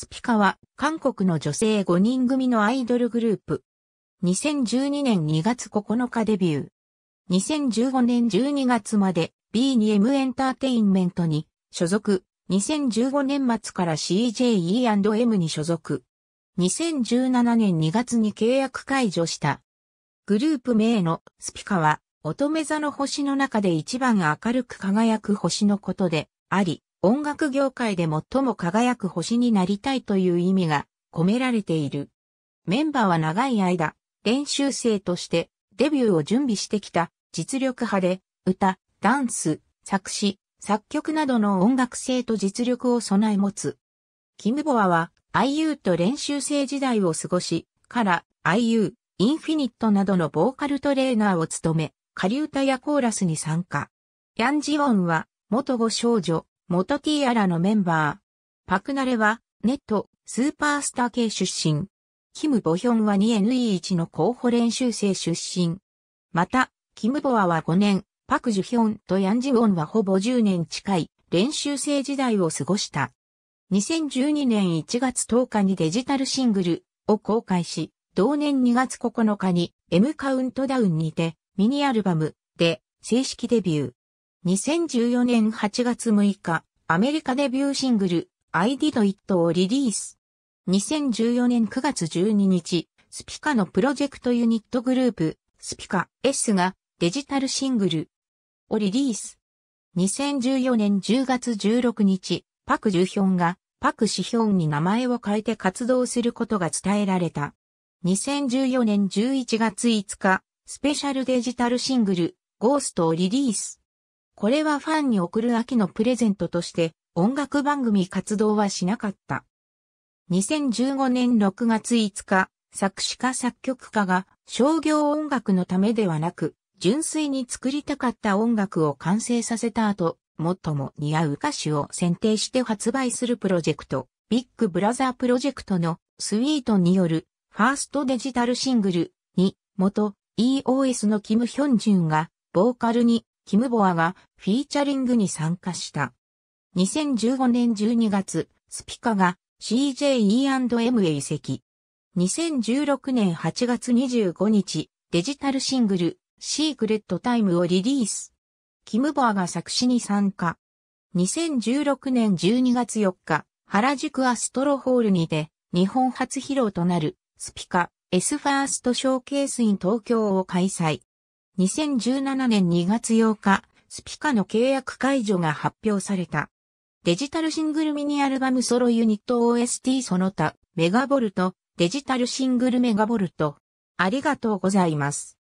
スピカは韓国の女性5人組のアイドルグループ。2012年2月9日デビュー。2015年12月まで B2M エンターテインメントに所属。2015年末から CJE&M に所属。2017年2月に契約解除した。グループ名のスピカは乙女座の星の中で一番明るく輝く星のことであり、音楽業界で最も輝く星になりたいという意味が込められている。メンバーは長い間、練習生としてデビューを準備してきた実力派で、歌、ダンス、作詞、作曲などの音楽性と実力を備え持つ。キムボアは IU と練習生時代を過ごし、から IU、インフィニットなどのボーカルトレーナーを務め、仮歌やコーラスに参加。ヤンジオンは元ご少女、元ティアラのメンバー。パクナレは、ネット、スーパースター系出身。キム・ボヒョンは 2N1 の候補練習生出身。また、キム・ボアは5年、パク・ジュヒョンとヤン・ジウォンはほぼ10年近い練習生時代を過ごした。2012年1月10日にデジタルシングルを公開し、同年2月9日に M カウントダウンにてミニアルバムで正式デビュー。2014年8月6日、アメリカデビューシングル、I Did It をリリース。2014年9月12日、スピカのプロジェクトユニットグループ、スピカ S がデジタルシングルをリリース。2014年10月16日、パク・ジュヒョンがパク・シヒョンに名前を変えて活動することが伝えられた。2014年11月5日、スペシャルデジタルシングル、ゴーストをリリース。これはファンに送る秋のプレゼントとして音楽番組活動はしなかった。2015年6月5日、作詞家作曲家が商業音楽のためではなく、純粋に作りたかった音楽を完成させた後、最も似合う歌手を選定して発売するプロジェクト、ビッグブラザープロジェクトのスイートによるファーストデジタルシングルに元 EOS のキム・ヒョンジュンがボーカルにキムボアがフィーチャリングに参加した。2015年12月、スピカが CJE&M へ移籍。2016年8月25日、デジタルシングル、シークレットタイムをリリース。キムボアが作詞に参加。2016年12月4日、原宿アストロホールにて、日本初披露となる、スピカ、S ファーストショーケースイン東京を開催。2017年2月8日、スピカの契約解除が発表された。デジタルシングルミニアルバムソロユニット OST その他、メガボルト、デジタルシングルメガボルト。ありがとうございます。